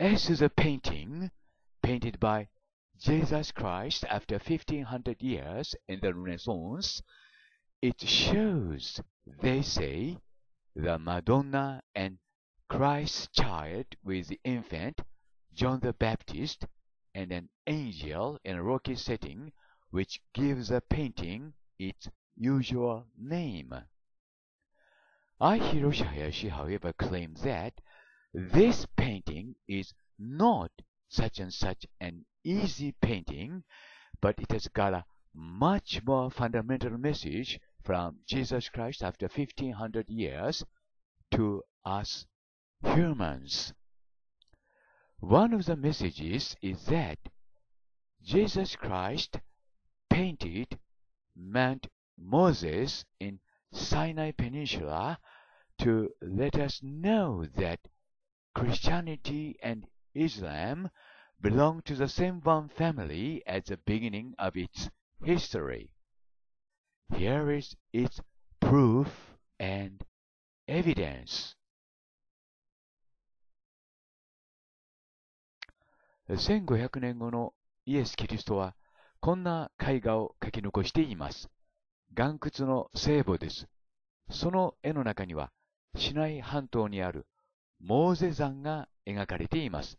S is a painting painted by Jesus Christ after 1500 years in the Renaissance. It shows, they say, the Madonna and Christ's child with the infant, John the Baptist, and an angel in a rocky setting, which gives the painting its usual name. I Hiroshi Hayashi, however, claims that this painting is not such and such an easy painting, but it has got a much more fundamental message from Jesus Christ after 1500 years to us humans. One of the messages is that Jesus Christ painted Mount Moses in Sinai Peninsula to let us know that Christianity and Islam belong to the same one family at the beginning of its history. Here is its proof and evidence. 1 5 0年後のイエス・キリストはこんな絵画を描き残しています。岩窟の聖母です。その絵の中には市内半島にあるモーゼ山が描かれています。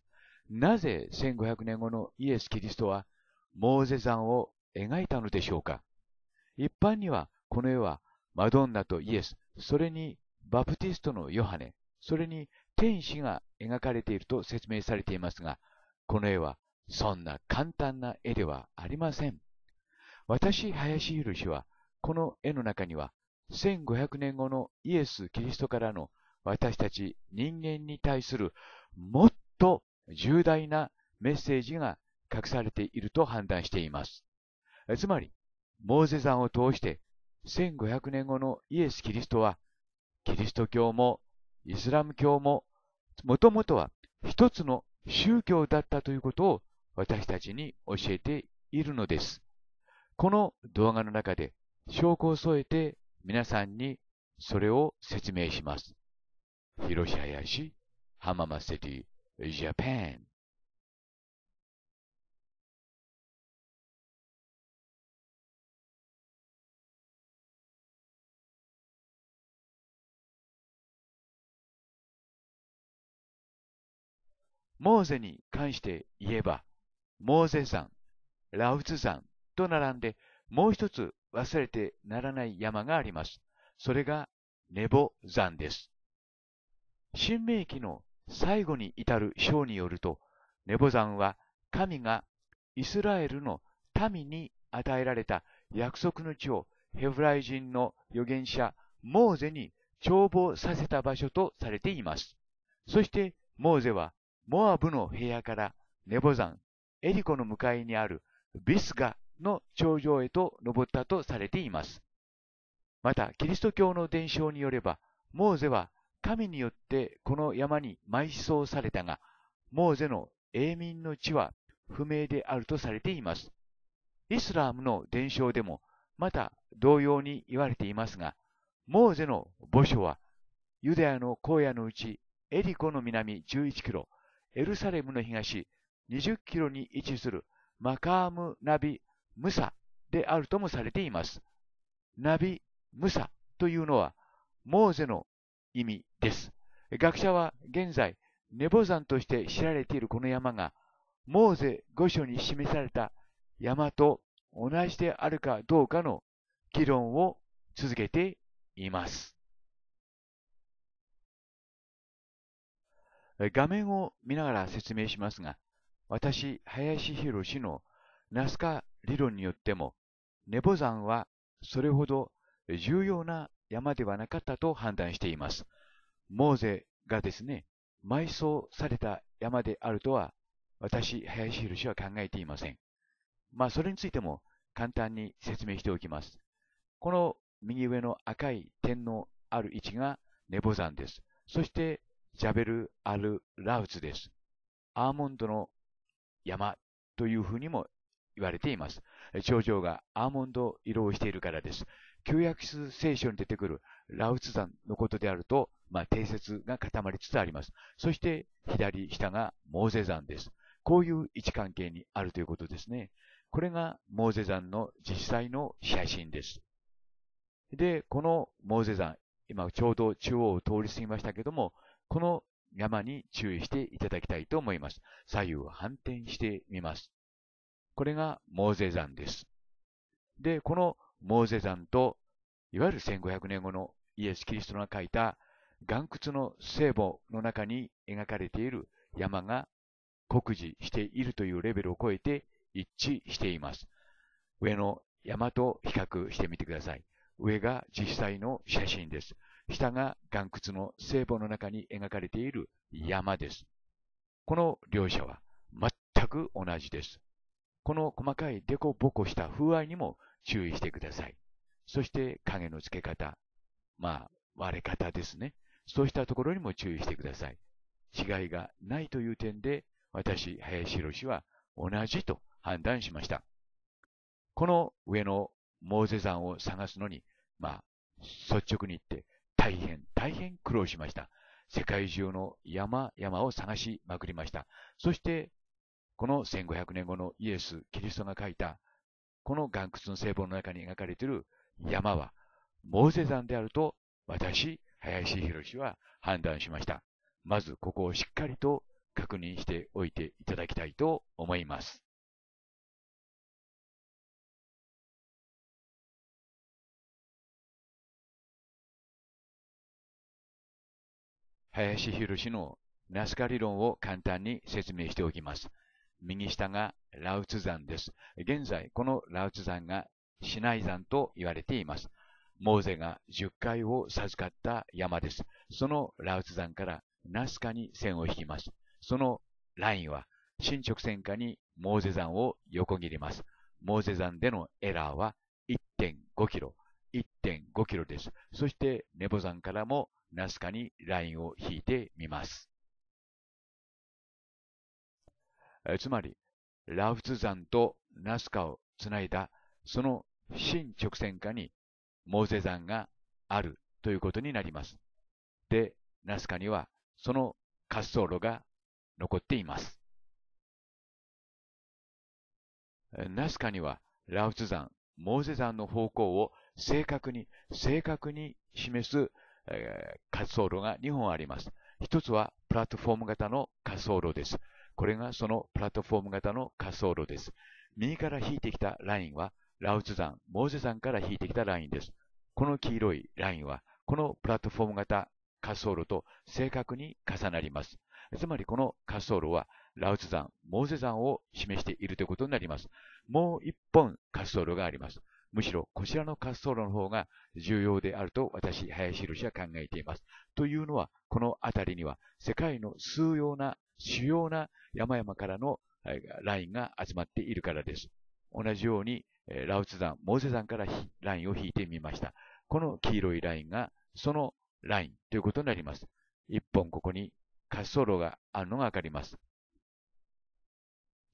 なぜ1500年後のイエス・キリストはモーゼ山を描いたのでしょうか一般にはこの絵はマドンナとイエス、それにバプティストのヨハネ、それに天使が描かれていると説明されていますが、この絵はそんな簡単な絵ではありません。私、林博氏は、この絵の中には、1500年後のイエス・キリストからの私たち人間に対するもっと重大なメッセージが隠されていると判断しています。つまり、モーゼ山を通して1500年後のイエス・キリストは、キリスト教もイスラム教も、もともとは一つの宗教だったということを私たちに教えているのです。この動画の中で証拠を添えて皆さんにそれを説明します。広瀬林、浜松市、ティ、ジャパン。モーゼに関して言えば、モーゼ山、ラウツ山と並んで、もう一つ忘れてならない山があります。それがネボ山です。新明記の最後に至る章によると、ネボ山は神がイスラエルの民に与えられた約束の地をヘブライ人の預言者モーゼに眺望させた場所とされています。そしてモーゼはモアブの部屋からネボ山、エリコの向かいにあるビスガの頂上へと登ったとされています。また、キリスト教の伝承によれば、モーゼは神によってこの山に埋葬されたが、モーゼの永民の地は不明であるとされています。イスラームの伝承でもまた同様に言われていますが、モーゼの墓所はユダヤの荒野のうちエリコの南11キロ、エルサレムの東20キロに位置するマカーム・ナビ・ムサであるともされています。ナビ・ムサというのは、モーゼの意味です。学者は現在、ネボ山として知られているこの山が、モーゼ御所に示された山と同じであるかどうかの議論を続けています。画面を見ながら説明しますが、私、林博氏のナスカ理論によっても、ネボ山はそれほど重要な山ではなかったと判断しています。モーゼがですね、埋葬された山であるとは、私、林博士は考えていません。まあ、それについても簡単に説明しておきます。この右上の赤い点のある位置がネボ山です。そして、ジャベル・アル・ラウツです。アーモンドの山というふうにも言われています。頂上がアーモンド色をしているからです。旧約聖書に出てくるラウツ山のことであると、まあ、定説が固まりつつあります。そして左下がモーゼ山です。こういう位置関係にあるということですね。これがモーゼ山の実際の写真です。で、このモーゼ山、今ちょうど中央を通り過ぎましたけども、この山に注意していただきたいと思います。左右反転してみます。これがモーゼ山です。で、このモーゼ山といわゆる1500年後のイエス・キリストが書いた岩窟の聖母の中に描かれている山が酷似しているというレベルを超えて一致しています。上の山と比較してみてください。上が実際の写真です。下が岩窟の聖母の中に描かれている山です。この両者は全く同じです。この細かいデコボコした風合いにも注意してください。そして影の付け方、まあ、割れ方ですね。そうしたところにも注意してください。違いがないという点で、私、林博は同じと判断しました。この上のモーゼ山を探すのに、まあ、率直に言って大変大変苦労しました。世界中の山々を探しまくりました。そして、この1500年後のイエス・キリストが書いた、この岩窟の聖母の中に描かれている山はモーゼ山であると私、林博は判断しました。まずここをしっかりと確認しておいていただきたいと思います。林博のナスカ理論を簡単に説明しておきます。右下がラウツ山です。現在、このラウツ山がシナイ山と言われています。モーゼが十回を授かった山です。そのラウツ山からナスカに線を引きます。そのラインは進直線下にモーゼ山を横切ります。モーゼ山でのエラーは1.5キロ、1.5キロです。そしてネボ山からもナスカにラインを引いてみます。つまり、ラウツ山とナスカをつないだその新直線下にモーゼ山があるということになります。で、ナスカにはその滑走路が残っています。ナスカにはラウツ山、モーゼ山の方向を正確に、正確に示す、えー、滑走路が2本あります。一つはプラットフォーム型の滑走路です。これがそのプラットフォーム型の滑走路です。右から引いてきたラインはラウツ山、モーゼ山から引いてきたラインです。この黄色いラインは、このプラットフォーム型滑走路と正確に重なります。つまりこの滑走路は、ラウツ山、モーゼ山を示しているということになります。もう一本滑走路があります。むしろこちらの滑走路の方が重要であると私、林博士は考えています。というのは、この辺りには世界の数様な、主要な山々からのラインが集まっているからです。同じように、えー、ラウツ山、モーセ山からラインを引いてみました。この黄色いラインが、そのラインということになります。一本ここに滑走路があるのがわかります。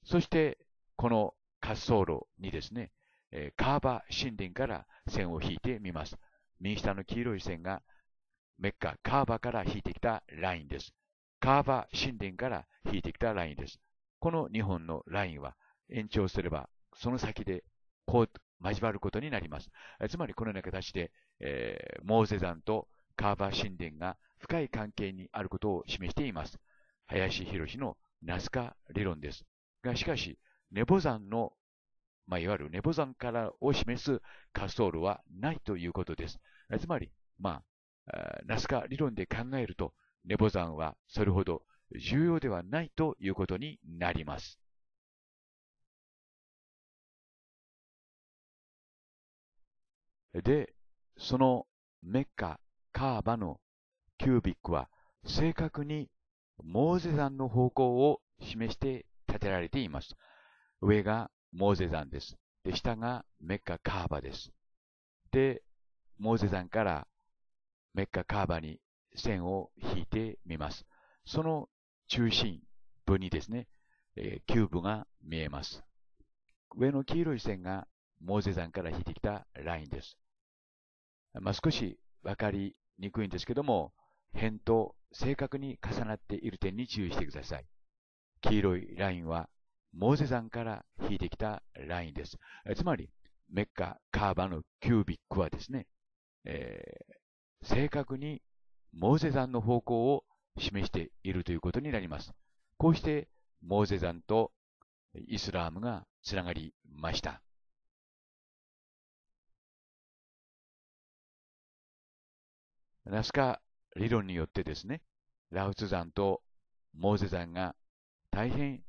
そして、この滑走路にですね、えー、カーバ神殿から線を引いてみます。右下の黄色い線がメッカ、カーバから引いてきたラインです。カーバ神殿から引いてきたラインです。この2本のラインは延長すれば、その先でこう、交わることになります。つまりこのような形で、えー、モーゼ山とカーバー神殿が深い関係にあることを示しています。林博のナスカ理論です。が、しかし、ネボ山の、まあ、いわゆるネボ山からを示す滑走路はないということです。つまり、まあ、ナスカ理論で考えると、ネボ山はそれほど重要ではないということになります。で、そのメッカ、カーバのキュービックは正確にモーゼ山の方向を示して建てられています。上がモーゼ山です。で、下がメッカ、カーバです。で、モーゼ山からメッカ、カーバに線を引いてみます。その中心部にですね、えー、キューブが見えます。上の黄色い線がモーゼ山から引いてきたラインです。まあ、少しわかりにくいんですけども、辺と正確に重なっている点に注意してください。黄色いラインは、モーゼ山から引いてきたラインです。つまり、メッカ、カーバのキュービックはですね、えー、正確にモーゼ山の方向を示しているということになります。こうして、モーゼ山とイスラームがつながりました。ナスカ理論によってですね、ラウツ山とモーゼ山が大変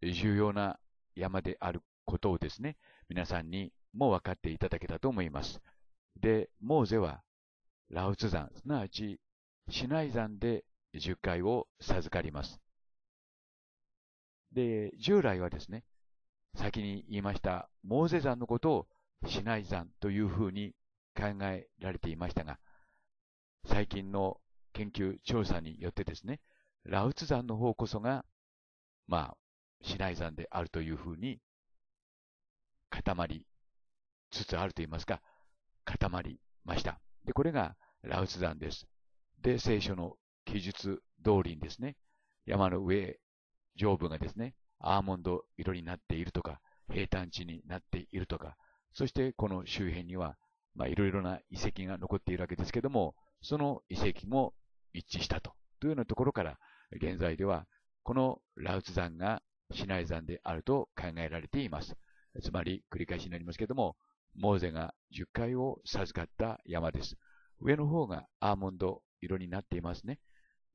重要な山であることをですね、皆さんにも分かっていただけたと思います。で、モーゼはラウツ山、すなわちシナイ山で10回を授かります。で、従来はですね、先に言いましたモーゼ山のことをシナイ山というふうに考えられていましたが、最近の研究、調査によってですね、ラウツ山の方こそが、まあ、市内山であるというふうに、固まりつつあると言いますか、固まりました。で、これがラウツ山です。で、聖書の記述通りにですね、山の上、上部がですね、アーモンド色になっているとか、平坦地になっているとか、そしてこの周辺には、まあ、いろいろな遺跡が残っているわけですけども、その遺跡も一致したと。というようなところから、現在では、このラウツ山がシナイ山であると考えられています。つまり、繰り返しになりますけれども、モーゼが10回を授かった山です。上の方がアーモンド色になっていますね。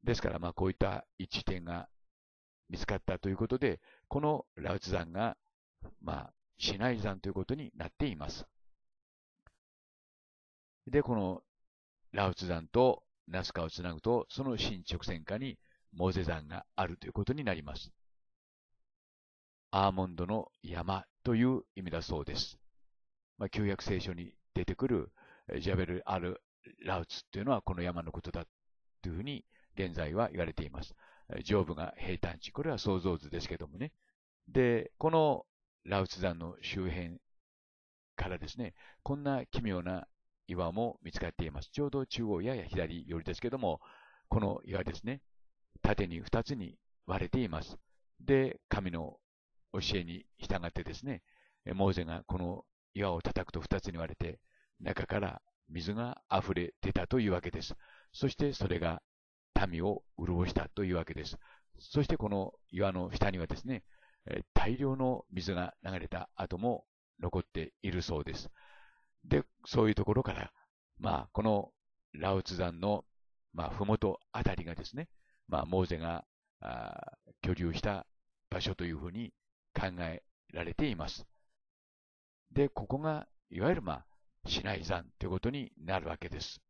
ですから、まあ、こういった一致点が見つかったということで、このラウツ山が、まあ、シナイ山ということになっています。で、このラウツ山とナスカをつなぐと、その新直線下にモゼ山があるということになります。アーモンドの山という意味だそうです。まあ、旧約聖書に出てくるジャベル・アル・ラウツというのはこの山のことだというふうに現在は言われています。上部が平坦地。これは想像図ですけどもね。で、このラウツ山の周辺からですね、こんな奇妙な岩も見つかっています。ちょうど中央やや左寄りですけども、この岩ですね、縦に2つに割れています。で、神の教えに従ってですね、モーゼがこの岩を叩くと2つに割れて、中から水が溢れ出たというわけです。そしてそれが民を潤したというわけです。そしてこの岩の下にはですね、大量の水が流れた跡も残っているそうです。で、そういうところから、まあ、このラウツ山の、まあ、ふもとあたりがですね、まあ、モーゼが、あ居留した場所というふうに考えられています。で、ここが、いわゆる、まあ、市内山ということになるわけです。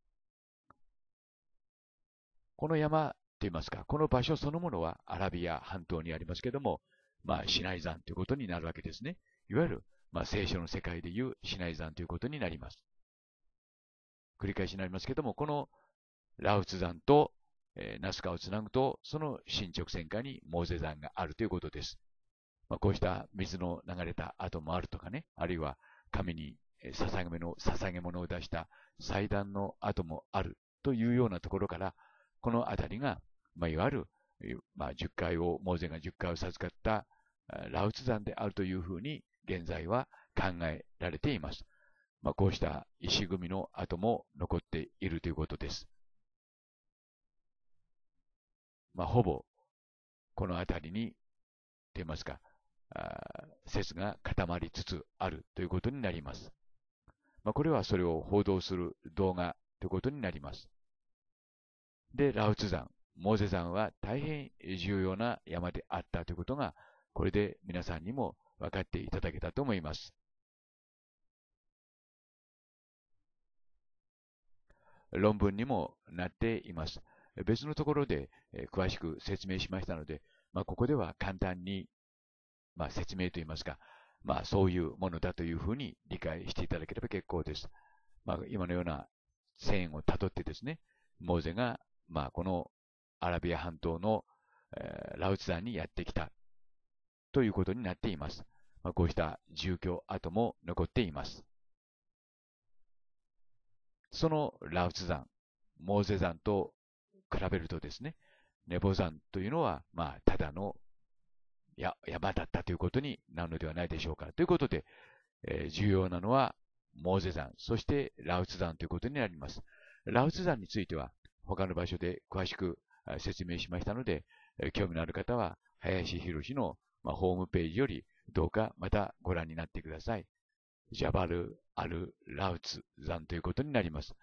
この山といいますか、この場所そのものはアラビア半島にありますけども、まあ、市内山ということになるわけですね。いわゆるまあ、聖書の世界でいうシナイ山ということになります。繰り返しになりますけども、このラウツ山と、えナスカをつなぐと、その進捗線下にモーゼ山があるということです。まあ、こうした水の流れた跡もあるとかね、あるいは神に捧げの捧げ物を出した祭壇の跡もあるというようなところから、この辺りが、まあ、いわゆる、まあ、10回を、モーゼが10回を授かったラウツ山であるというふうに現在は考えられています。まあ、こうした石組みの跡も残っているということです。まあ、ほぼこの辺りに、と言いますか、説が固まりつつあるということになります。まあ、これはそれを報道する動画ということになります。で、ラウツ山、モーゼ山は大変重要な山であったということが、これで皆さんにも分かっていただけたと思います。論文にもなっています。別のところで詳しく説明しましたので、まあ、ここでは簡単に、まあ、説明といいますか、まあ、そういうものだというふうに理解していただければ結構です。まあ、今のような線をたどってですね、モーゼが、まあ、このアラビア半島の、えー、ラウツ山にやってきたということになっています。こうした住居跡も残っています。そのラウツ山、モーゼ山と比べるとですね、ネボ山というのは、まあ、ただの山だったということになるのではないでしょうか。ということで、えー、重要なのは、モーゼ山、そしてラウツ山ということになります。ラウツ山については、他の場所で詳しく説明しましたので、興味のある方は、林博のホームページよりどうかまたご覧になってください。ジャバル・アル・ラウツ山ということになります。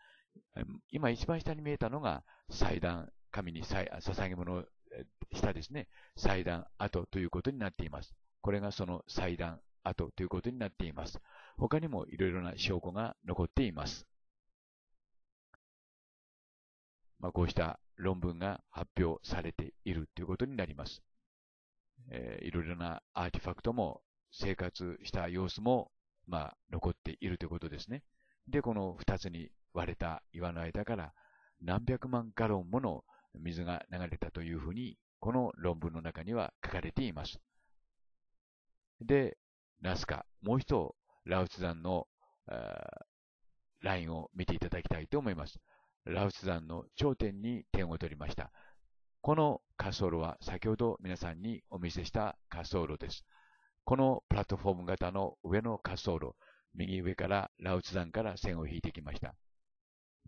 今一番下に見えたのが祭壇、神に捧げ物をしたですね、祭壇跡ということになっています。これがその祭壇跡ということになっています。他にもいろいろな証拠が残っています。まあ、こうした論文が発表されているということになります。えー、いろいろなアーティファクトも生活した様子も、まあ、残っているということですね。で、この2つに割れた岩の間から何百万ガロンもの水が流れたというふうに、この論文の中には書かれています。で、ナスカ、もう一度、ラウツ山の、ラインを見ていただきたいと思います。ラウツ山の頂点に点を取りました。この滑走路は先ほど皆さんにお見せした滑走路です。このプラットフォーム型の上の滑走路、右上からラウツ山から線を引いてきました。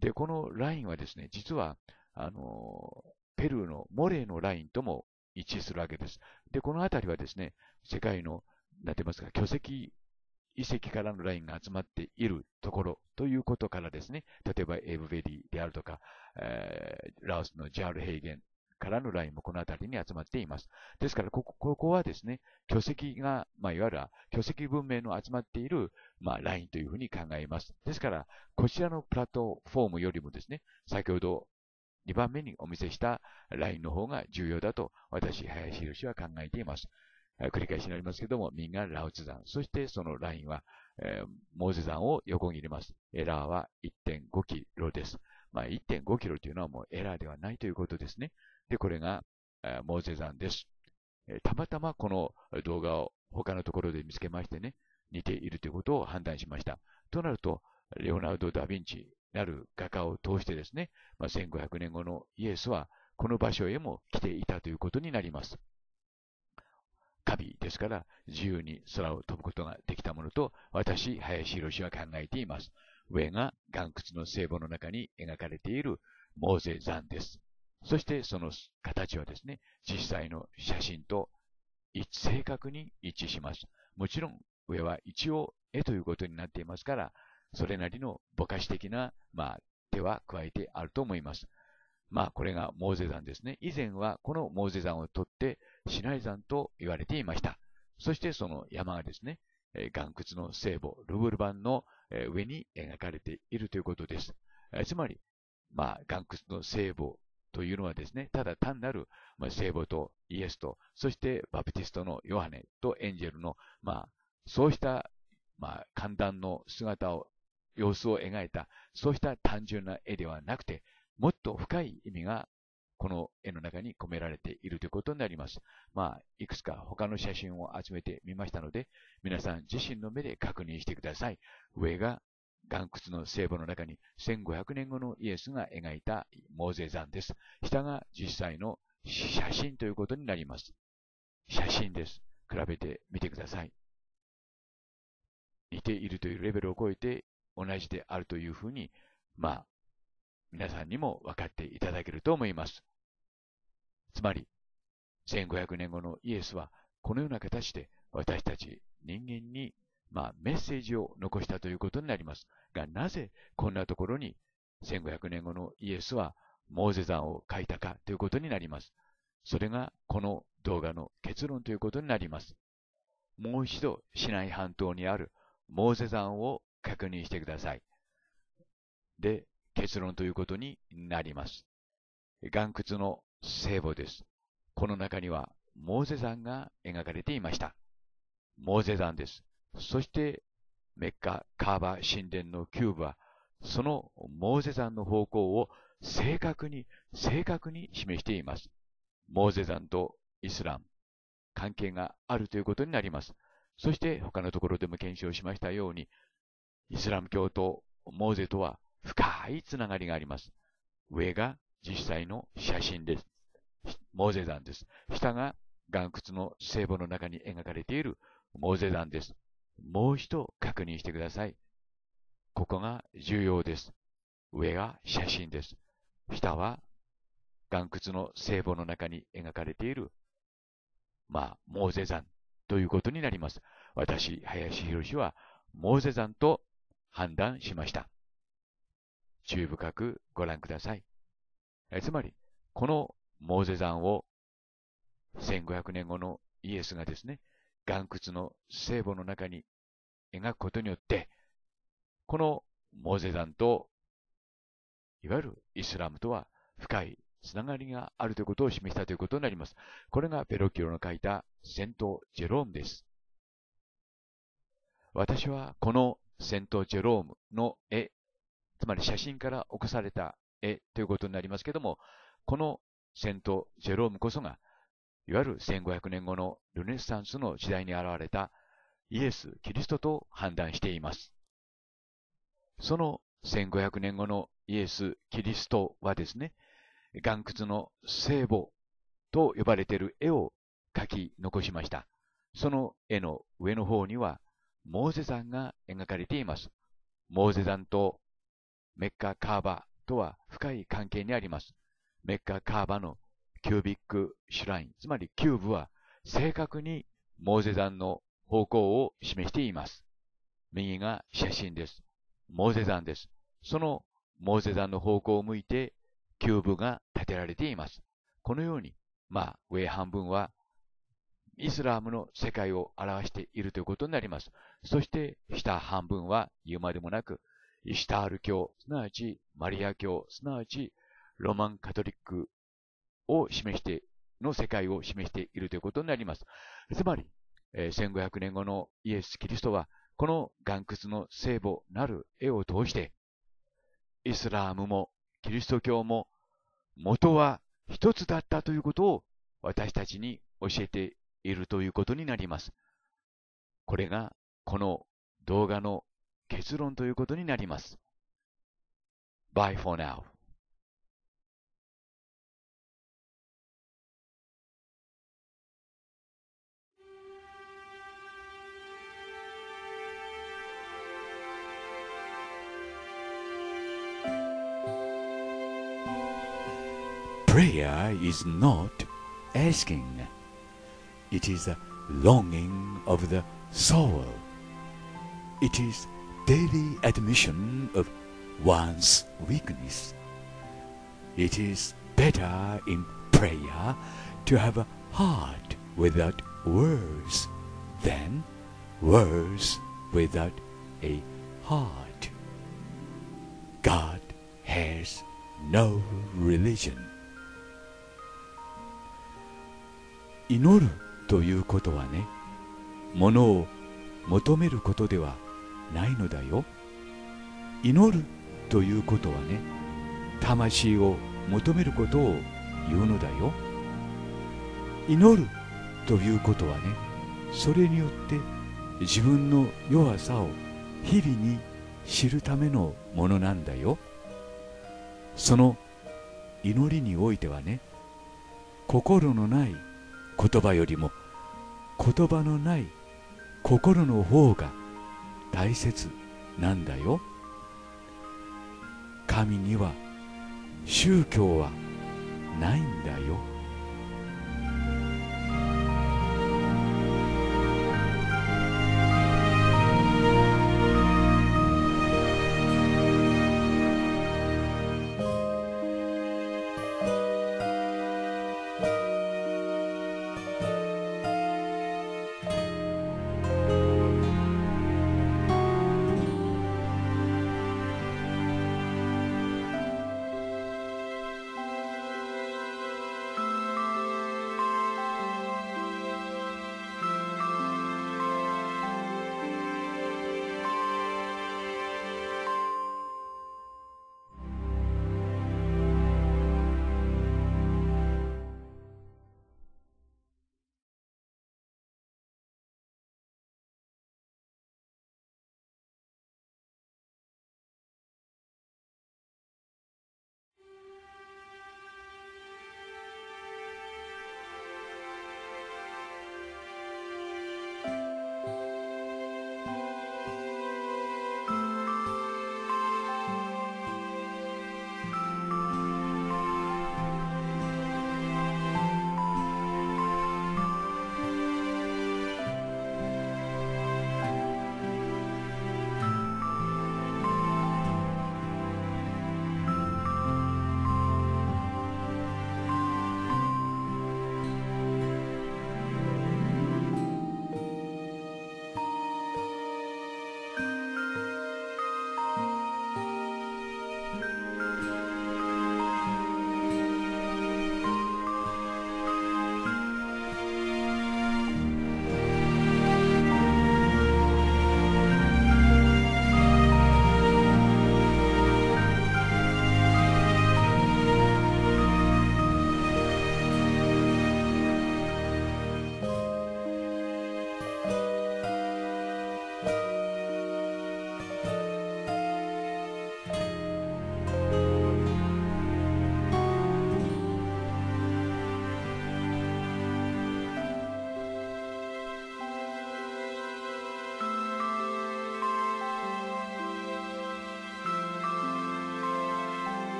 で、このラインはですね、実は、あの、ペルーのモレーのラインとも一致するわけです。で、この辺りはですね、世界の、なんて言いますか、巨石遺跡からのラインが集まっているところということからですね、例えばエブベリーであるとか、えー、ラオスのジャール平原からのラインもこの辺りに集まっています。ですから、ここここはですね、巨石が、まあ、いわゆる巨石文明の集まっている、まあ、ラインというふうに考えます。ですから、こちらのプラットフォームよりもですね、先ほど2番目にお見せしたラインの方が重要だと私、林博士は考えています。繰り返しになりますけども、民がラウツ山、そしてそのラインは、えー、モーゼ山を横切ります。エラーは1.5キロです。まあ、1.5キロというのはもうエラーではないということですね。で、これが、モーゼ山です。たまたまこの動画を他のところで見つけましてね、似ているということを判断しました。となると、レオナルド・ダ・ヴィンチなる画家を通してですね、まあ、1500年後のイエスはこの場所へも来ていたということになります。カビですから自由に空を飛ぶことができたものと私、林博は考えています。上が岩窟の聖母の中に描かれているモーゼ山です。そしてその形はですね、実際の写真と正確に一致します。もちろん上は一応絵ということになっていますから、それなりのぼかし的な、まあ、手は加えてあると思います。まあ、これがモーゼ山ですね。以前はこのモーゼ山を取って、シナイ山と言われていました。そしてその山がですね、え岩窟の聖母、ルブル版の、え上に描かれているということです。えつまり、まあ、岩窟の聖母というのはですね、ただ単なる、まあ、聖母とイエスと、そしてバプティストのヨハネとエンジェルの、まあ、そうした、まあ、簡単の姿を、様子を描いた、そうした単純な絵ではなくて、もっと深い意味がこの絵の中に込められているということになります。まあ、いくつか他の写真を集めてみましたので、皆さん自身の目で確認してください。上が岩窟の聖母の中に1500年後のイエスが描いたモーゼ山です。下が実際の写真ということになります。写真です。比べてみてください。似ているというレベルを超えて同じであるというふうに、まあ、皆さんにも分かっていただけると思います。つまり、1500年後のイエスはこのような形で私たち人間に、まあ、メッセージを残したということになります。がなぜこんなところに1500年後のイエスはモーゼ山を書いたかということになります。それがこの動画の結論ということになります。もう一度、市内半島にあるモーゼ山を確認してください。で、結論ということになります。岩窟の聖母です。この中にはモーゼ山が描かれていました。モーゼ山です。そしてメッカ、カーバ神殿のキューブは、そのモーゼ山の方向を正確に、正確に示しています。モーゼ山とイスラム、関係があるということになります。そして他のところでも検証しましたように、イスラム教とモーゼとは深いつながりがあります。上が実際の写真です。モーゼ山です。下が岩窟の聖母の中に描かれているモーゼ山です。もう一度確認してください。ここが重要です。上が写真です。下は岩窟の聖母の中に描かれている、まあ、モーゼ山ということになります。私、林博はモーゼ山と判断しました。注意深くご覧ください。えつまり、このモーゼ山を1500年後のイエスがですね、岩窟の聖母の中に描くことによって、このモーゼ団と、いわゆるイスラムとは深いつながりがあるということを示したということになります。これがペロキロの書いたセント・ジェロームです。私はこのセント・ジェロームの絵、つまり写真から起こされた絵ということになりますけども、このセント・ジェロームこそが、いわゆる1500年後のルネッサンスの時代に現れたイエス・キリストと判断しています。その1500年後のイエス・キリストはですね、岩窟の聖母と呼ばれている絵を描き残しました。その絵の上の方には、モーゼ山が描かれています。モーゼ山とメッカ・カーバとは深い関係にあります。メッカ・カーバのキュービック・シュライン、つまりキューブは正確にモーゼ山の方向を示しています。右が写真です。モーゼ山です。そのモーゼ山の方向を向いて、キューブが建てられています。このように、まあ、上半分は、イスラムの世界を表しているということになります。そして、下半分は言うまでもなく、イシュタール教、すなわちマリア教、すなわちロマンカトリックを示して、の世界を示しているということになります。つまり、えー、1500年後のイエス・キリストは、この岩窟の聖母なる絵を通して、イスラームもキリスト教も元は一つだったということを私たちに教えているということになります。これがこの動画の結論ということになります。Bye for now. Prayer is not asking, it is a longing of the soul. It is daily admission of one's weakness. It is better in prayer to have a heart without words than words without a heart. God has no religion. 祈るということはねものを求めることではないのだよ祈るということはね魂を求めることを言うのだよ祈るということはねそれによって自分の弱さを日々に知るためのものなんだよその祈りにおいてはね心のない言葉よりも言葉のない心の方が大切なんだよ神には宗教はないんだよ